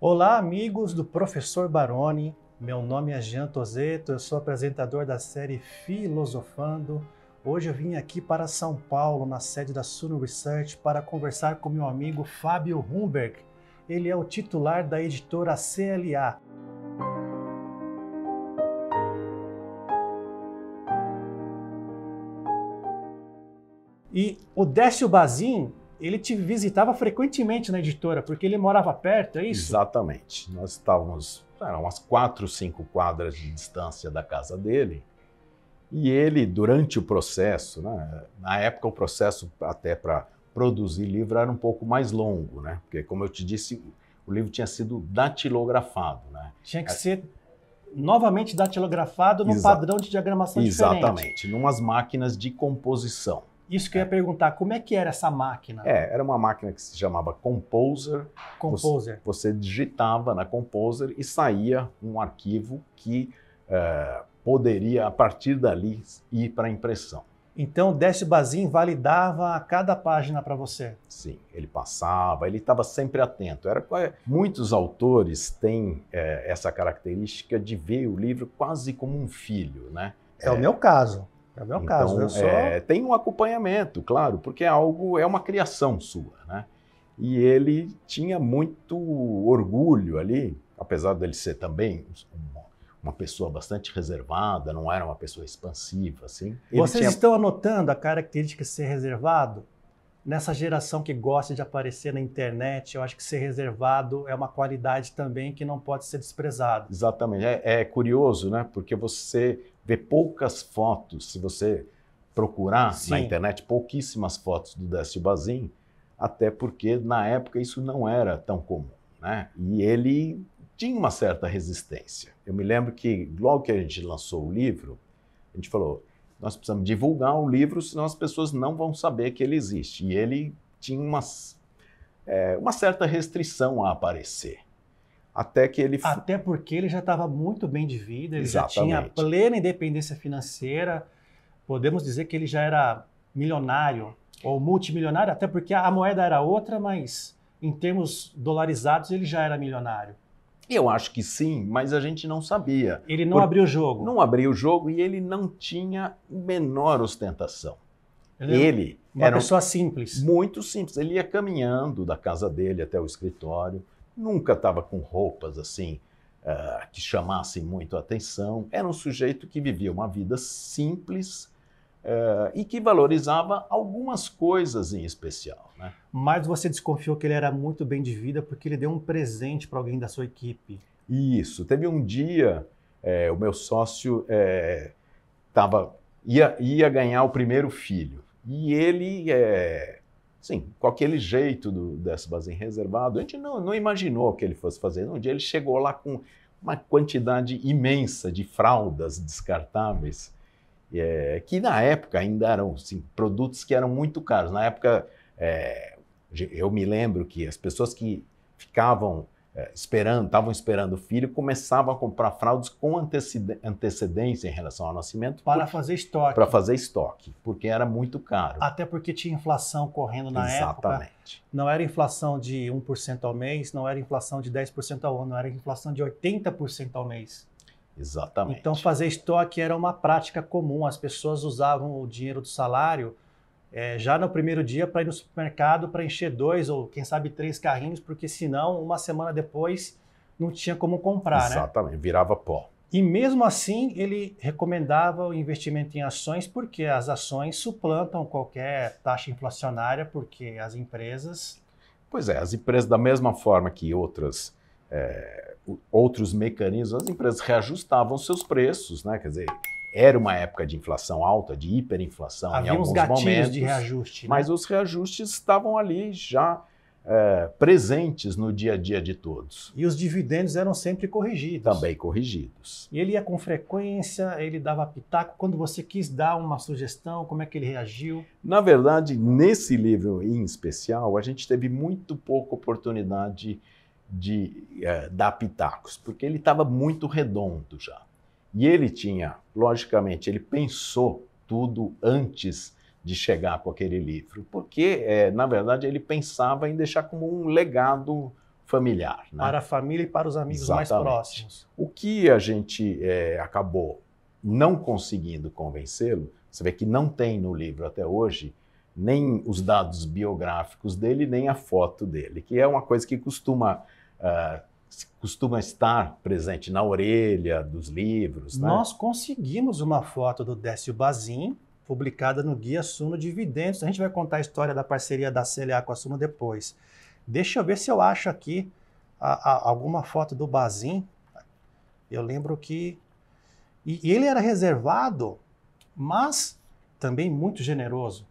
Olá, amigos do Professor Baroni. Meu nome é Jean Tozeto, eu sou apresentador da série Filosofando. Hoje eu vim aqui para São Paulo, na sede da Suno Research, para conversar com meu amigo Fábio Humberg. Ele é o titular da editora CLA. E o Décio Bazin ele te visitava frequentemente na editora, porque ele morava perto, é isso? Exatamente. Nós estávamos eram umas quatro, cinco quadras de distância da casa dele. E ele, durante o processo, né, na época o processo até para produzir livro era um pouco mais longo, né? Porque, como eu te disse, o livro tinha sido datilografado, né? Tinha que é... ser novamente datilografado num Exa... padrão de diagramação Exatamente, diferente. Exatamente, numas máquinas de composição. Isso que eu é. ia perguntar, como é que era essa máquina? É, era uma máquina que se chamava Composer. Composer. Você, você digitava na Composer e saía um arquivo que eh, poderia, a partir dali, ir para impressão. Então, o Décio Bazin validava cada página para você? Sim, ele passava, ele estava sempre atento. Era Muitos autores têm eh, essa característica de ver o livro quase como um filho, né? É, é o é. meu caso. É o meu então, caso, só... É, tem um acompanhamento, claro, porque é algo, é uma criação sua, né? E ele tinha muito orgulho ali, apesar dele ser também uma pessoa bastante reservada, não era uma pessoa expansiva, assim. Vocês tinha... estão anotando a característica de ser reservado? nessa geração que gosta de aparecer na internet, eu acho que ser reservado é uma qualidade também que não pode ser desprezada. Exatamente. É, é, curioso, né? Porque você vê poucas fotos, se você procurar Sim. na internet, pouquíssimas fotos do Décio Bazin, até porque na época isso não era tão comum, né? E ele tinha uma certa resistência. Eu me lembro que logo que a gente lançou o livro, a gente falou, nós precisamos divulgar o livro, senão as pessoas não vão saber que ele existe. E ele tinha umas, é, uma certa restrição a aparecer. Até que ele. Até porque ele já estava muito bem de vida, ele Exatamente. já tinha plena independência financeira. Podemos dizer que ele já era milionário ou multimilionário, até porque a moeda era outra, mas em termos dolarizados ele já era milionário. Eu acho que sim, mas a gente não sabia. Ele não abriu o jogo. Não abriu o jogo e ele não tinha menor ostentação. Ele, ele uma era pessoa simples. Muito simples. Ele ia caminhando da casa dele até o escritório. Nunca estava com roupas assim uh, que chamassem muito a atenção. Era um sujeito que vivia uma vida simples eh, e que valorizava algumas coisas em especial. Né? Mas você desconfiou que ele era muito bem de vida porque ele deu um presente para alguém da sua equipe. Isso. Teve um dia, é, o meu sócio é, tava, ia, ia ganhar o primeiro filho. E ele, é, sim, com aquele jeito do, desse Bazin reservado, a gente não, não imaginou que ele fosse fazer. Um dia ele chegou lá com uma quantidade imensa de fraldas descartáveis é, que na época ainda eram assim, produtos que eram muito caros. Na época, é, eu me lembro que as pessoas que ficavam é, esperando, estavam esperando o filho, começavam a comprar fraldas com antecedência em relação ao nascimento. Para fazer estoque. Para fazer estoque, porque era muito caro. Até porque tinha inflação correndo na Exatamente. época. Exatamente. Não era inflação de 1% ao mês, não era inflação de 10% ao ano, era inflação de 80% ao mês. Exatamente. Então, fazer estoque era uma prática comum. As pessoas usavam o dinheiro do salário é, já no primeiro dia para ir no supermercado para encher dois ou, quem sabe, três carrinhos, porque senão, uma semana depois, não tinha como comprar, né? Exatamente, né? virava pó. E mesmo assim, ele recomendava o investimento em ações, porque as ações suplantam qualquer taxa inflacionária, porque as empresas. Pois é, as empresas, da mesma forma que outras. É outros mecanismos, as empresas reajustavam seus preços, né? Quer dizer, era uma época de inflação alta, de hiperinflação Havia em alguns gatilhos momentos, de reajuste, né? mas os reajustes estavam ali já é, presentes no dia a dia de todos. E os dividendos eram sempre corrigidos. Também corrigidos. E ele ia com frequência, ele dava pitaco. Quando você quis dar uma sugestão, como é que ele reagiu? Na verdade, nesse livro em especial, a gente teve muito pouca oportunidade de de é, dar pitacos, porque ele estava muito redondo já. E ele tinha, logicamente, ele pensou tudo antes de chegar com aquele livro, porque, é, na verdade, ele pensava em deixar como um legado familiar. Né? Para a família e para os amigos Exatamente. mais próximos. O que a gente é, acabou não conseguindo convencê-lo, você vê que não tem no livro até hoje nem os dados biográficos dele, nem a foto dele, que é uma coisa que costuma uh, costuma estar presente na orelha dos livros. Né? Nós conseguimos uma foto do Décio Bazin, publicada no Guia Suno Dividendos. A gente vai contar a história da parceria da CLA com a Suno depois. Deixa eu ver se eu acho aqui a, a, alguma foto do Bazin. Eu lembro que. E, e ele era reservado, mas também muito generoso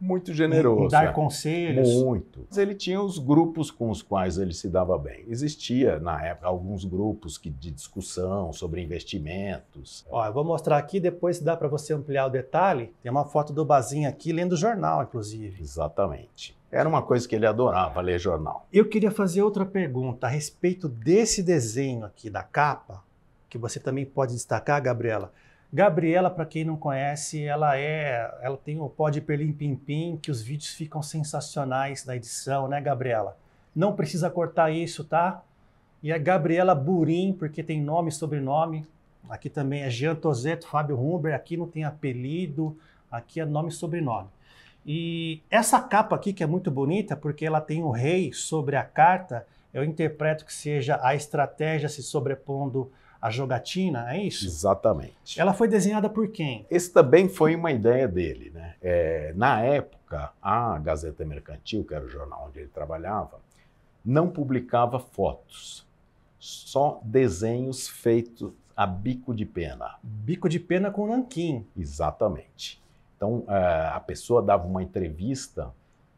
muito generoso. Dar é. conselhos. Muito. Mas Ele tinha os grupos com os quais ele se dava bem. Existia, na época, alguns grupos que, de discussão sobre investimentos. Ó, eu vou mostrar aqui, depois se dá para você ampliar o detalhe. Tem uma foto do Bazinho aqui lendo jornal, inclusive. Exatamente. Era uma coisa que ele adorava, ler jornal. Eu queria fazer outra pergunta a respeito desse desenho aqui da capa, que você também pode destacar, Gabriela. Gabriela, para quem não conhece, ela é, ela tem o Pode Perlim Pim Pim, que os vídeos ficam sensacionais na edição, né, Gabriela? Não precisa cortar isso, tá? E a é Gabriela Burim, porque tem nome e sobrenome. Aqui também é Jean Tozeto, Fábio Humber, aqui não tem apelido, aqui é nome e sobrenome. E essa capa aqui, que é muito bonita, porque ela tem o rei sobre a carta, eu interpreto que seja a estratégia se sobrepondo a jogatina, é isso? Exatamente. Ela foi desenhada por quem? Esse também foi uma ideia dele. Né? É, na época, a Gazeta Mercantil, que era o jornal onde ele trabalhava, não publicava fotos, só desenhos feitos a bico de pena. Bico de pena com nanquim. Exatamente. Então, é, a pessoa dava uma entrevista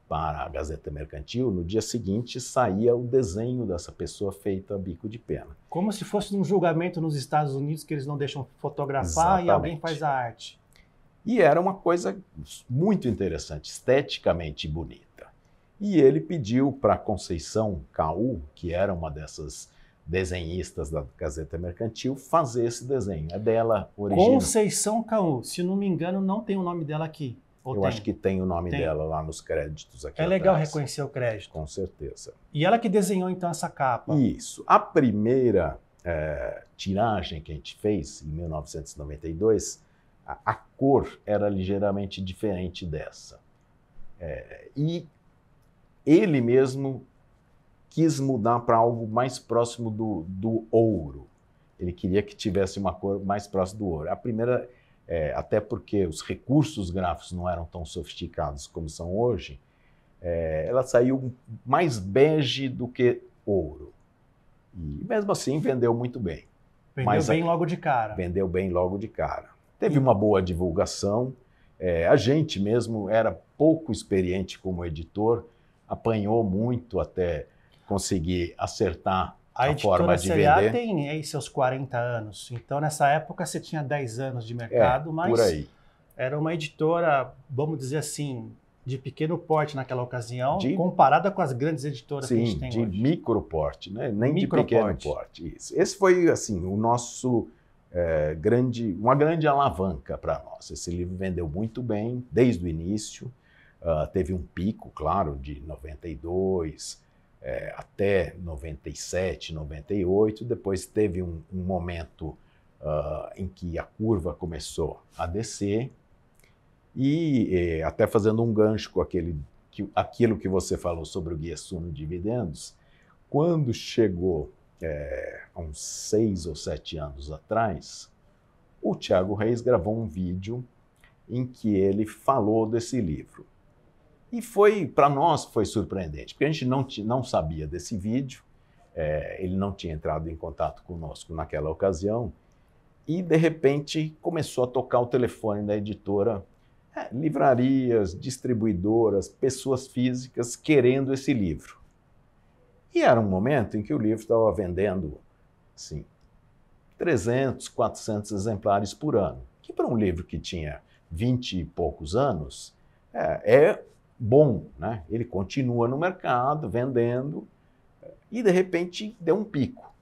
para a Gazeta Mercantil, no dia seguinte saía o desenho dessa pessoa feita a bico de pena. Como se fosse um julgamento nos Estados Unidos que eles não deixam fotografar Exatamente. e alguém faz a arte. E era uma coisa muito interessante, esteticamente bonita. E ele pediu para Conceição Caú, que era uma dessas desenhistas da Gazeta Mercantil, fazer esse desenho. É dela original. Conceição Caú, se não me engano, não tem o nome dela aqui. Ou eu tem? acho que tem o nome tem. dela lá nos créditos aqui. É atrás. legal reconhecer o crédito. Com certeza. E ela que desenhou então essa capa. Isso. A primeira é, tiragem que a gente fez em 1992, a, a cor era ligeiramente diferente dessa. É, e ele mesmo quis mudar para algo mais próximo do, do ouro. Ele queria que tivesse uma cor mais próxima do ouro. A primeira é, até porque os recursos gráficos não eram tão sofisticados como são hoje, é, ela saiu mais bege do que ouro. E mesmo assim vendeu muito bem. Vendeu Mas, bem logo de cara. Vendeu bem logo de cara. Teve e... uma boa divulgação. É, a gente mesmo era pouco experiente como editor, apanhou muito até conseguir acertar a, a forma CLA tem aí seus 40 anos. Então, nessa época, você tinha 10 anos de é, mercado, é, mas era uma editora, vamos dizer assim, de pequeno porte naquela ocasião, de, comparada com as grandes editoras sim, que a gente tem de hoje. de micro porte, né? nem micro de pequeno porte. porte. Isso. Esse foi, assim, o nosso... É, grande, uma grande alavanca para nós. Esse livro vendeu muito bem desde o início, uh, teve um pico, claro, de 92, é, até 97, 98. Depois teve um, um momento uh, em que a curva começou a descer. E eh, até fazendo um gancho com aquele, que, aquilo que você falou sobre o guia sumo dividendos, quando chegou é, há uns seis ou sete anos atrás, o Tiago Reis gravou um vídeo em que ele falou desse livro. E foi, para nós, foi surpreendente, porque a gente não, não sabia desse vídeo, é, ele não tinha entrado em contato conosco naquela ocasião, e de repente começou a tocar o telefone da editora, é, livrarias, distribuidoras, pessoas físicas querendo esse livro. E era um momento em que o livro estava vendendo, assim, 300, 400 exemplares por ano, que para um livro que tinha 20 e poucos anos, é, é bom, né? Ele continua no mercado, vendendo, eh, e de repente deu um pico.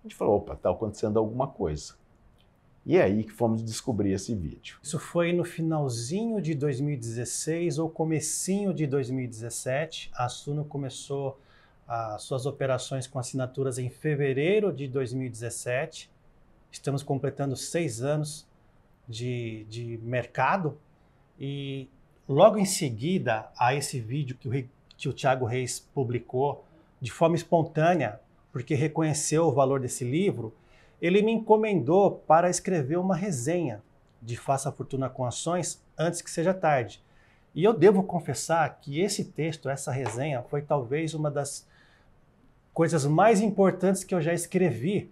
A gente falou, opa, está acontecendo alguma coisa. E é aí que fomos descobrir esse vídeo. Isso foi no finalzinho de 2016 ou comecinho de 2017. A Suno começou as suas operações com assinaturas em fevereiro de 2017. Estamos completando seis anos de, de mercado e Logo em seguida a esse vídeo que o, que o Tiago Reis publicou de forma espontânea, porque reconheceu o valor desse livro, ele me encomendou para escrever uma resenha de Faça Fortuna com Ações antes que seja tarde. E eu devo confessar que esse texto, essa resenha, foi talvez uma das coisas mais importantes que eu já escrevi,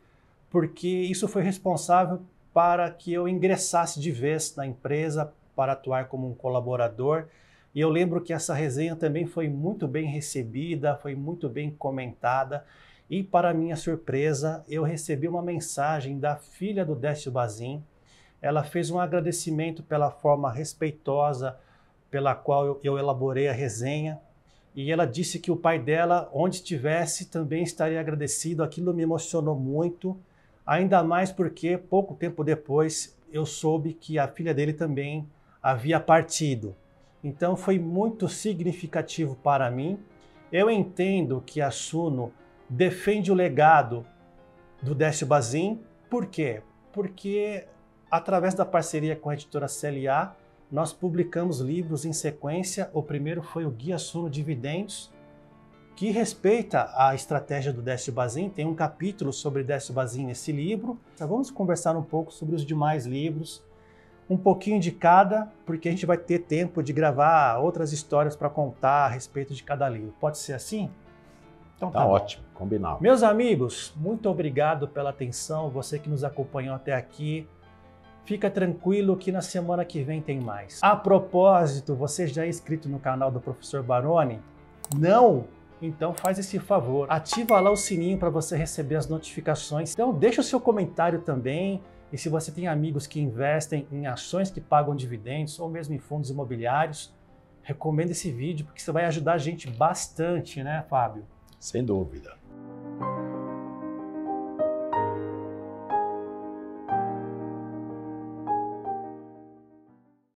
porque isso foi responsável para que eu ingressasse de vez na empresa, para atuar como um colaborador. E eu lembro que essa resenha também foi muito bem recebida, foi muito bem comentada. E para minha surpresa, eu recebi uma mensagem da filha do Décio Bazin. Ela fez um agradecimento pela forma respeitosa pela qual eu elaborei a resenha. E ela disse que o pai dela, onde estivesse, também estaria agradecido. Aquilo me emocionou muito, ainda mais porque pouco tempo depois eu soube que a filha dele também havia partido. Então foi muito significativo para mim. Eu entendo que a Suno defende o legado do Décio Bazin. Por quê? Porque através da parceria com a editora CLA, nós publicamos livros em sequência. O primeiro foi o Guia Suno Dividendos, que respeita a estratégia do Décio Bazin. Tem um capítulo sobre Décio Bazin nesse livro. Então, vamos conversar um pouco sobre os demais livros um pouquinho de cada, porque a gente vai ter tempo de gravar outras histórias para contar a respeito de cada livro. Pode ser assim? Então tá, tá ótimo, combinado. Meus amigos, muito obrigado pela atenção, você que nos acompanhou até aqui. Fica tranquilo que na semana que vem tem mais. A propósito, você já é inscrito no canal do professor Baroni? Não? Então faz esse favor, ativa lá o sininho para você receber as notificações. Então deixa o seu comentário também, e se você tem amigos que investem em ações que pagam dividendos ou mesmo em fundos imobiliários, recomendo esse vídeo porque você vai ajudar a gente bastante, né, Fábio? Sem dúvida.